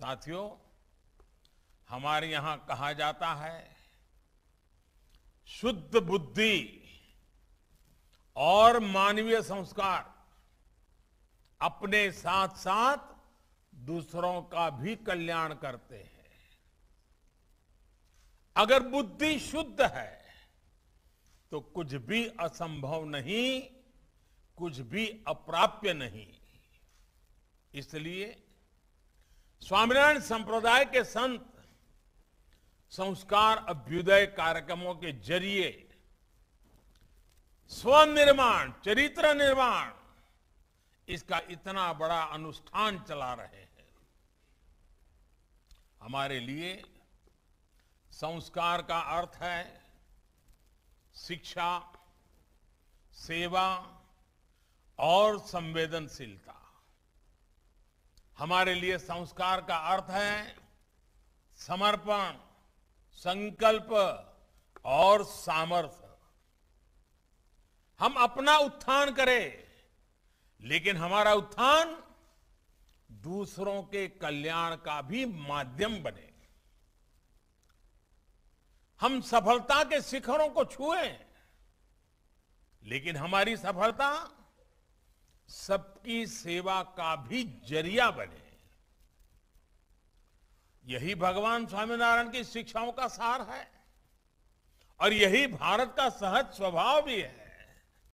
साथियों हमारे यहां कहा जाता है शुद्ध बुद्धि और मानवीय संस्कार अपने साथ साथ दूसरों का भी कल्याण करते हैं अगर बुद्धि शुद्ध है तो कुछ भी असंभव नहीं कुछ भी अप्राप्य नहीं इसलिए स्वामीनारायण संप्रदाय के संत संस्कार अभ्युदय कार्यक्रमों के जरिए स्वनिर्माण चरित्र निर्माण इसका इतना बड़ा अनुष्ठान चला रहे हैं हमारे लिए संस्कार का अर्थ है शिक्षा सेवा और संवेदनशीलता हमारे लिए संस्कार का अर्थ है समर्पण संकल्प और सामर्थ्य हम अपना उत्थान करें लेकिन हमारा उत्थान दूसरों के कल्याण का भी माध्यम बने हम सफलता के शिखरों को छुए लेकिन हमारी सफलता सबकी सेवा का भी जरिया बने यही भगवान स्वामीनारायण की शिक्षाओं का सार है और यही भारत का सहज स्वभाव भी है